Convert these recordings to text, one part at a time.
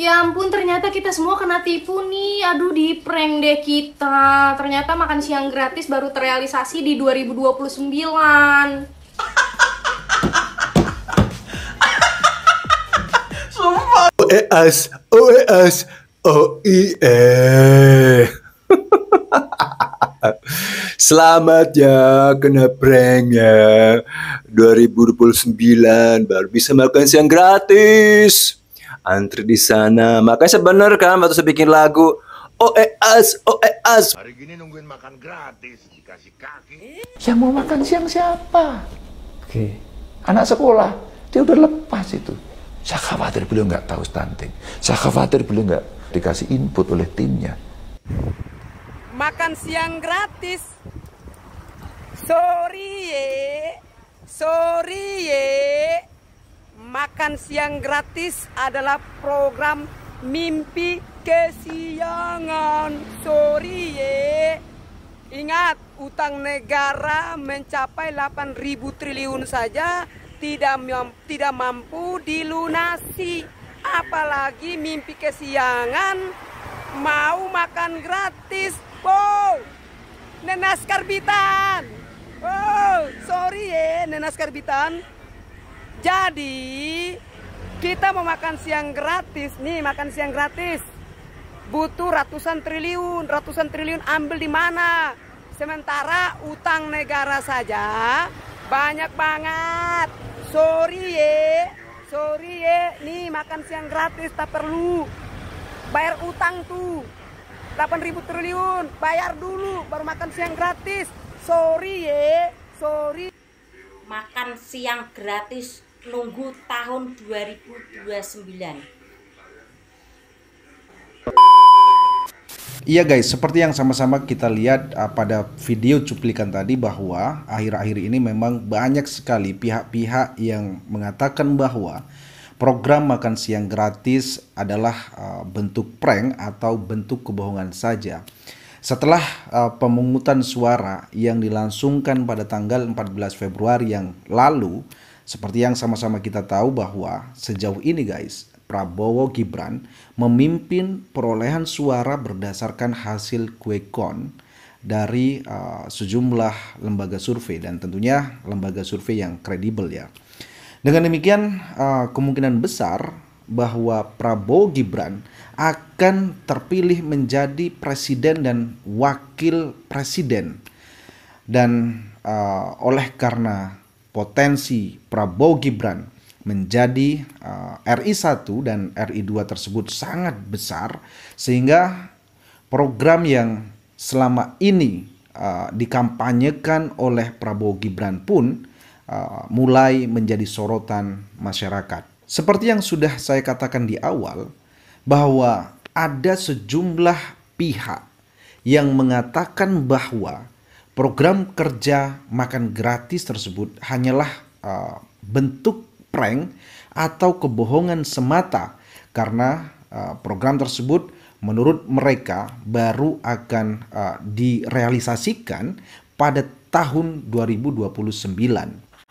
Ya ampun, ternyata kita semua kena tipu nih. Aduh, di prank deh kita. Ternyata makan siang gratis baru terrealisasi di 2029. Sumpah. OES, OES, OIE. Selamat ya kena prank ya 2029 baru bisa makan siang gratis antri di sana. Makanya sebener kan waktu saya bikin lagu OEAS, OEAS. Hari gini nungguin makan gratis, dikasih kaki. Yang mau makan siang siapa? Oke. Anak sekolah, dia udah lepas itu. Saya khawatir beliau nggak tahu stunting. Saya khawatir beliau nggak dikasih input oleh timnya. Makan siang gratis. Sorry ye. Sorry ye makan siang gratis adalah program mimpi kesiangan. Sorry ye. Ingat, utang negara mencapai 8.000 triliun saja tidak tidak mampu dilunasi. Apalagi mimpi kesiangan mau makan gratis. Wow. Nenas Karbitan. Wow, sorry ye, Nenas Karbitan. Jadi kita mau makan siang gratis nih, makan siang gratis. Butuh ratusan triliun, ratusan triliun ambil di mana? Sementara utang negara saja banyak banget. Sorry ye, sorry ye, nih makan siang gratis tak perlu. Bayar utang tuh. ribu triliun, bayar dulu baru makan siang gratis. Sorry ye, sorry. Makan siang gratis nunggu tahun 2029 Iya guys, seperti yang sama-sama kita lihat uh, pada video cuplikan tadi bahwa akhir-akhir ini memang banyak sekali pihak-pihak yang mengatakan bahwa program makan siang gratis adalah uh, bentuk prank atau bentuk kebohongan saja. Setelah uh, pemungutan suara yang dilangsungkan pada tanggal 14 Februari yang lalu, seperti yang sama-sama kita tahu bahwa sejauh ini guys, Prabowo Gibran memimpin perolehan suara berdasarkan hasil kuekon dari uh, sejumlah lembaga survei dan tentunya lembaga survei yang kredibel ya. Dengan demikian uh, kemungkinan besar bahwa Prabowo Gibran akan terpilih menjadi presiden dan wakil presiden dan uh, oleh karena potensi Prabowo Gibran menjadi uh, eh, RI1 dan RI2 tersebut sangat besar sehingga program yang selama ini uh, dikampanyekan oleh Prabowo Gibran pun uh, mulai menjadi sorotan masyarakat. Seperti yang sudah saya katakan di awal bahwa ada sejumlah pihak yang mengatakan bahwa Program kerja makan gratis tersebut hanyalah uh, bentuk prank atau kebohongan semata karena uh, program tersebut menurut mereka baru akan uh, direalisasikan pada tahun 2029.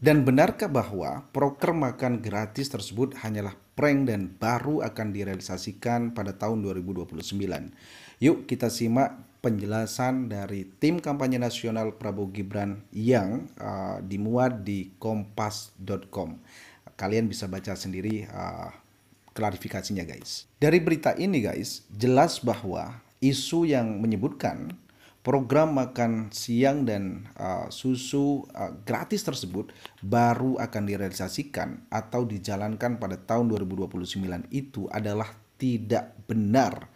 Dan benarkah bahwa proker makan gratis tersebut hanyalah prank dan baru akan direalisasikan pada tahun 2029? Yuk kita simak penjelasan dari tim kampanye nasional Prabowo Gibran yang uh, dimuat di kompas.com. Kalian bisa baca sendiri uh, klarifikasinya guys. Dari berita ini guys, jelas bahwa isu yang menyebutkan program makan siang dan uh, susu uh, gratis tersebut baru akan direalisasikan atau dijalankan pada tahun 2029 itu adalah tidak benar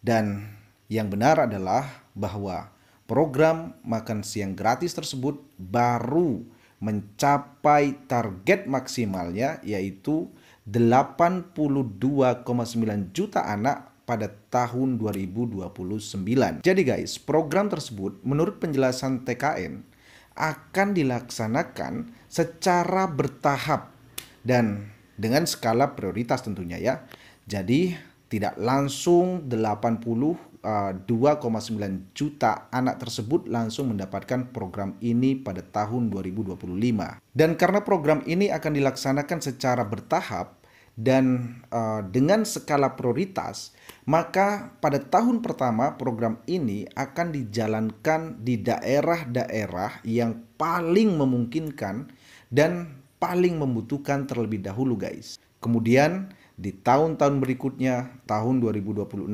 dan yang benar adalah bahwa program makan siang gratis tersebut baru mencapai target maksimalnya yaitu 82,9 juta anak pada tahun 2029. Jadi guys, program tersebut menurut penjelasan TKN akan dilaksanakan secara bertahap dan dengan skala prioritas tentunya ya. Jadi tidak langsung 80 2,9 eh, juta anak tersebut langsung mendapatkan program ini pada tahun 2025. Dan karena program ini akan dilaksanakan secara bertahap dan uh, dengan skala prioritas, maka pada tahun pertama program ini akan dijalankan di daerah-daerah yang paling memungkinkan dan paling membutuhkan terlebih dahulu, guys. Kemudian di tahun-tahun berikutnya, tahun 2026,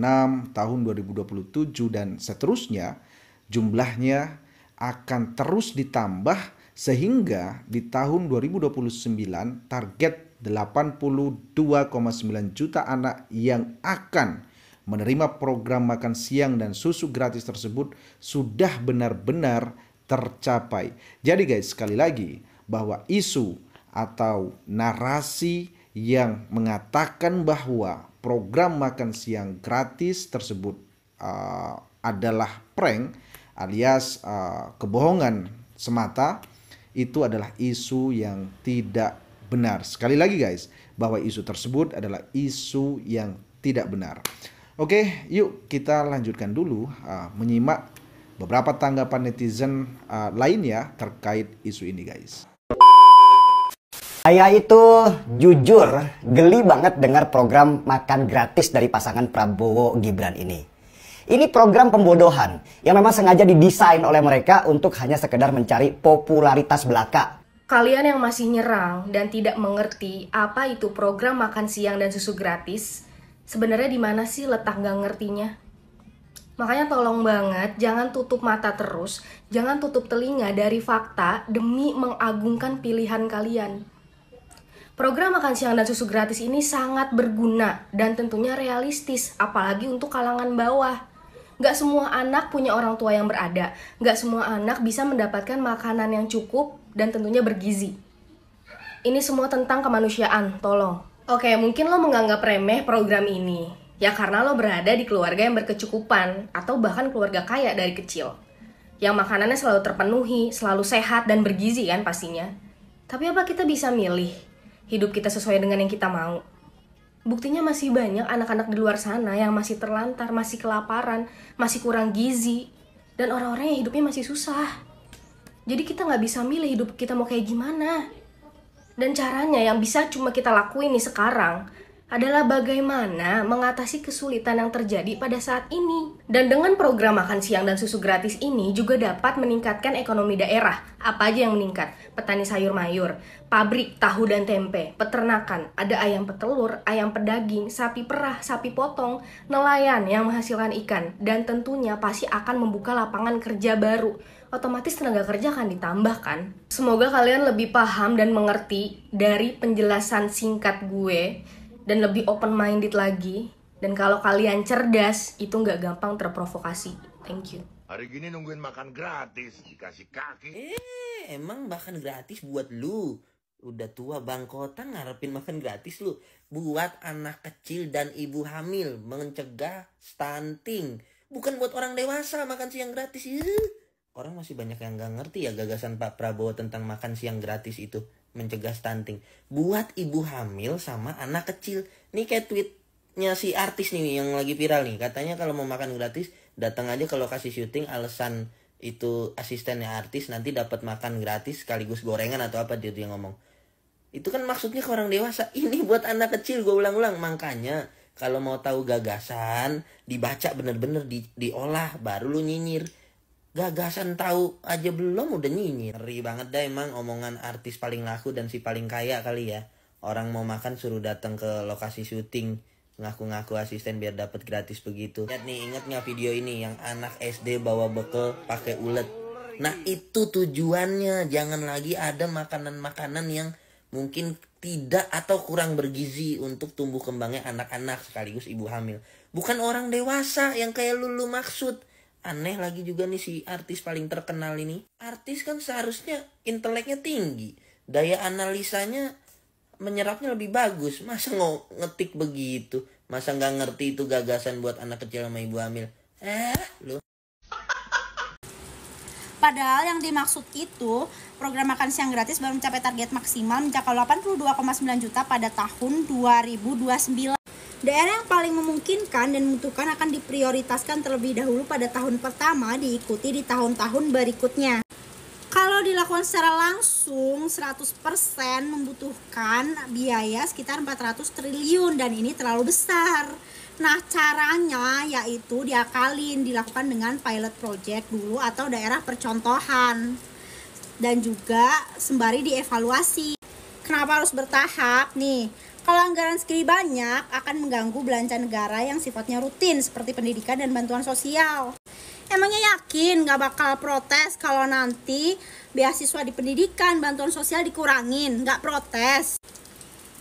tahun 2027, dan seterusnya, jumlahnya akan terus ditambah sehingga di tahun 2029 target 82,9 juta anak yang akan menerima program makan siang dan susu gratis tersebut sudah benar-benar tercapai. Jadi guys, sekali lagi bahwa isu atau narasi yang mengatakan bahwa program makan siang gratis tersebut uh, adalah prank alias uh, kebohongan semata itu adalah isu yang tidak benar. Sekali lagi guys, bahwa isu tersebut adalah isu yang tidak benar. Oke, yuk kita lanjutkan dulu uh, menyimak beberapa tanggapan netizen uh, lainnya terkait isu ini guys. Saya itu jujur geli banget dengar program makan gratis dari pasangan Prabowo Gibran ini. Ini program pembodohan yang memang sengaja didesain oleh mereka untuk hanya sekedar mencari popularitas belaka. Kalian yang masih nyerang dan tidak mengerti apa itu program makan siang dan susu gratis, sebenarnya di mana sih letak gak ngertinya? Makanya tolong banget jangan tutup mata terus, jangan tutup telinga dari fakta demi mengagungkan pilihan kalian. Program makan siang dan susu gratis ini sangat berguna dan tentunya realistis, apalagi untuk kalangan bawah. Gak semua anak punya orang tua yang berada, gak semua anak bisa mendapatkan makanan yang cukup dan tentunya bergizi. Ini semua tentang kemanusiaan, tolong. Oke, mungkin lo menganggap remeh program ini, ya karena lo berada di keluarga yang berkecukupan atau bahkan keluarga kaya dari kecil. Yang makanannya selalu terpenuhi, selalu sehat dan bergizi kan pastinya. Tapi apa kita bisa milih hidup kita sesuai dengan yang kita mau. Buktinya masih banyak anak-anak di luar sana yang masih terlantar, masih kelaparan, masih kurang gizi, dan orang-orang yang hidupnya masih susah. Jadi kita nggak bisa milih hidup kita mau kayak gimana. Dan caranya yang bisa cuma kita lakuin nih sekarang adalah bagaimana mengatasi kesulitan yang terjadi pada saat ini. Dan dengan program makan siang dan susu gratis ini juga dapat meningkatkan ekonomi daerah. Apa aja yang meningkat? Petani sayur mayur, pabrik tahu dan tempe, peternakan, ada ayam petelur, ayam pedaging, sapi perah, sapi potong, nelayan yang menghasilkan ikan, dan tentunya pasti akan membuka lapangan kerja baru otomatis tenaga kerja akan ditambahkan. Semoga kalian lebih paham dan mengerti dari penjelasan singkat gue dan lebih open minded lagi dan kalau kalian cerdas itu nggak gampang terprovokasi thank you hari gini nungguin makan gratis dikasih kaki eh emang makan gratis buat lu udah tua bangkotan ngarepin makan gratis lu buat anak kecil dan ibu hamil mencegah stunting bukan buat orang dewasa makan siang gratis Yuh. orang masih banyak yang nggak ngerti ya gagasan Pak Prabowo tentang makan siang gratis itu mencegah stunting buat ibu hamil sama anak kecil nih kayak tweetnya si artis nih yang lagi viral nih katanya kalau mau makan gratis datang aja ke lokasi syuting alasan itu asistennya artis nanti dapat makan gratis sekaligus gorengan atau apa dia dia ngomong itu kan maksudnya ke orang dewasa ini buat anak kecil gue ulang-ulang makanya kalau mau tahu gagasan dibaca bener-bener di, diolah baru lu nyinyir gagasan tahu aja belum udah nyinyir. Ngeri banget dah emang omongan artis paling laku dan si paling kaya kali ya. Orang mau makan suruh datang ke lokasi syuting ngaku-ngaku asisten biar dapat gratis begitu. Lihat nih inget nggak video ini yang anak SD bawa bekal pakai ulet. Nah itu tujuannya jangan lagi ada makanan-makanan yang mungkin tidak atau kurang bergizi untuk tumbuh kembangnya anak-anak sekaligus ibu hamil. Bukan orang dewasa yang kayak lulu maksud aneh lagi juga nih si artis paling terkenal ini artis kan seharusnya inteleknya tinggi daya analisanya menyerapnya lebih bagus masa ng ngetik begitu masa nggak ngerti itu gagasan buat anak kecil sama ibu hamil eh lu Padahal yang dimaksud itu program makan siang gratis baru mencapai target maksimal mencapai 82,9 juta pada tahun 2029. Daerah yang paling memungkinkan dan membutuhkan akan diprioritaskan terlebih dahulu pada tahun pertama diikuti di tahun-tahun berikutnya. Kalau dilakukan secara langsung 100% membutuhkan biaya sekitar 400 triliun dan ini terlalu besar. Nah, caranya yaitu diakalin dilakukan dengan pilot project dulu atau daerah percontohan. Dan juga sembari dievaluasi. Kenapa harus bertahap nih? Kalau anggaran sekali banyak akan mengganggu belanja negara yang sifatnya rutin seperti pendidikan dan bantuan sosial. Emangnya yakin nggak bakal protes kalau nanti beasiswa di pendidikan, bantuan sosial dikurangin, nggak protes?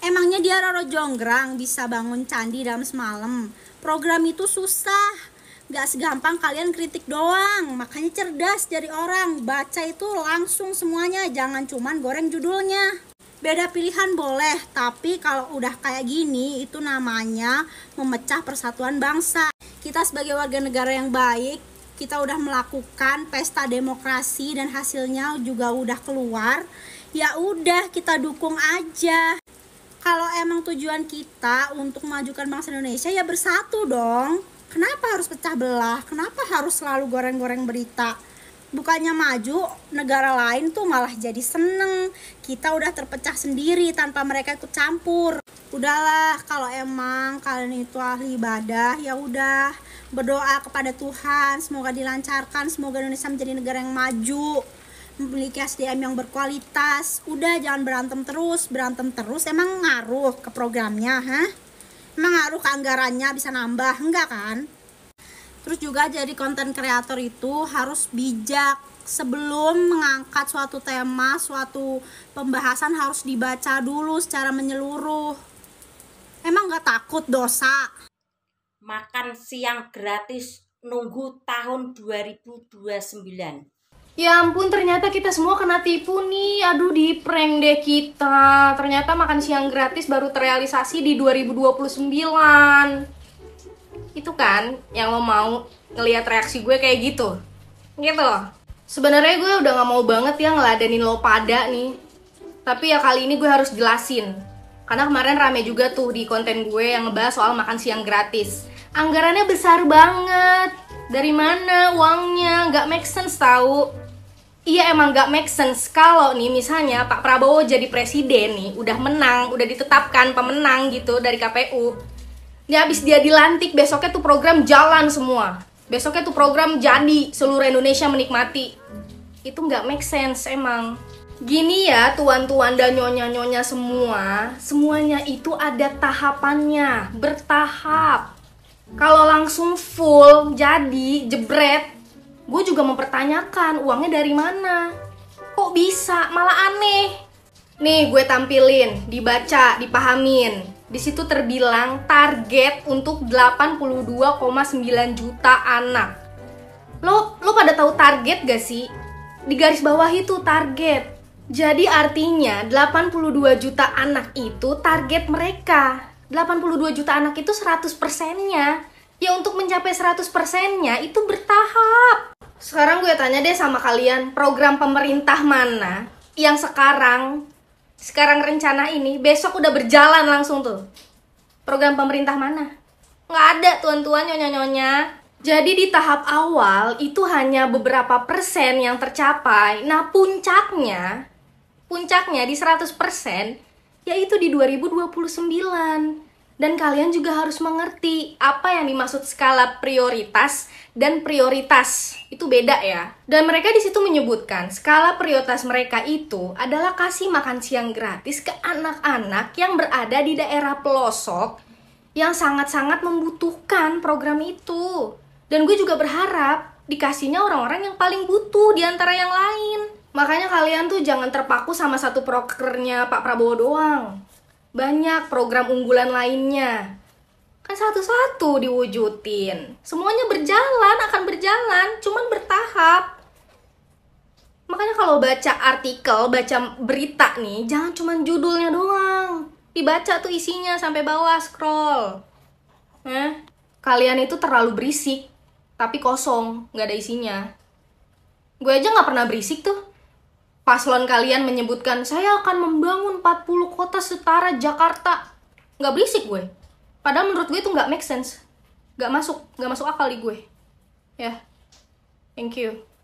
Emangnya dia Roro Jonggrang bisa bangun candi dalam semalam? Program itu susah, nggak segampang kalian kritik doang makanya cerdas dari orang baca itu langsung semuanya jangan cuman goreng judulnya Beda pilihan boleh, tapi kalau udah kayak gini itu namanya memecah persatuan bangsa. Kita sebagai warga negara yang baik, kita udah melakukan pesta demokrasi dan hasilnya juga udah keluar. Ya udah kita dukung aja. Kalau emang tujuan kita untuk memajukan bangsa Indonesia ya bersatu dong. Kenapa harus pecah belah? Kenapa harus selalu goreng-goreng berita? bukannya maju negara lain tuh malah jadi seneng kita udah terpecah sendiri tanpa mereka ikut campur udahlah kalau emang kalian itu ahli ibadah ya udah berdoa kepada Tuhan semoga dilancarkan semoga Indonesia menjadi negara yang maju memiliki SDM yang berkualitas udah jangan berantem terus berantem terus emang ngaruh ke programnya ha? emang ngaruh ke anggarannya bisa nambah enggak kan Terus juga jadi konten kreator itu harus bijak sebelum mengangkat suatu tema, suatu pembahasan harus dibaca dulu secara menyeluruh. Emang gak takut dosa? Makan siang gratis nunggu tahun 2029. Ya ampun, ternyata kita semua kena tipu nih. Aduh, di prank deh kita. Ternyata makan siang gratis baru terrealisasi di 2029 itu kan yang lo mau ngeliat reaksi gue kayak gitu gitu loh sebenarnya gue udah nggak mau banget ya ngeladenin lo pada nih tapi ya kali ini gue harus jelasin karena kemarin rame juga tuh di konten gue yang ngebahas soal makan siang gratis anggarannya besar banget dari mana uangnya nggak make sense tahu Iya emang gak make sense kalau nih misalnya Pak Prabowo jadi presiden nih udah menang, udah ditetapkan pemenang gitu dari KPU ini habis dia dilantik besoknya tuh program jalan semua. Besoknya tuh program jadi seluruh Indonesia menikmati. Itu nggak make sense emang. Gini ya tuan-tuan dan nyonya-nyonya semua, semuanya itu ada tahapannya, bertahap. Kalau langsung full, jadi jebret, gue juga mempertanyakan uangnya dari mana. Kok bisa? Malah aneh. Nih gue tampilin, dibaca, dipahamin di situ terbilang target untuk 82,9 juta anak. Lo lo pada tahu target gak sih? Di garis bawah itu target. Jadi artinya 82 juta anak itu target mereka. 82 juta anak itu 100 persennya. Ya untuk mencapai 100 persennya itu bertahap. Sekarang gue tanya deh sama kalian, program pemerintah mana yang sekarang sekarang rencana ini besok udah berjalan langsung tuh program pemerintah mana nggak ada tuan-tuan nyonya-nyonya jadi di tahap awal itu hanya beberapa persen yang tercapai nah puncaknya puncaknya di 100% yaitu di 2029 dan kalian juga harus mengerti apa yang dimaksud skala prioritas dan prioritas. Itu beda ya. Dan mereka di situ menyebutkan skala prioritas mereka itu adalah kasih makan siang gratis ke anak-anak yang berada di daerah pelosok yang sangat-sangat membutuhkan program itu. Dan gue juga berharap dikasihnya orang-orang yang paling butuh di antara yang lain. Makanya kalian tuh jangan terpaku sama satu prokernya Pak Prabowo doang. Banyak program unggulan lainnya. Kan satu-satu diwujudin. Semuanya berjalan, akan berjalan, cuman bertahap. Makanya kalau baca artikel, baca berita nih, jangan cuman judulnya doang. Dibaca tuh isinya sampai bawah scroll. Eh, kalian itu terlalu berisik, tapi kosong, nggak ada isinya. Gue aja nggak pernah berisik tuh paslon kalian menyebutkan saya akan membangun 40 kota setara Jakarta nggak berisik gue padahal menurut gue itu nggak make sense nggak masuk nggak masuk akal di gue ya yeah. thank you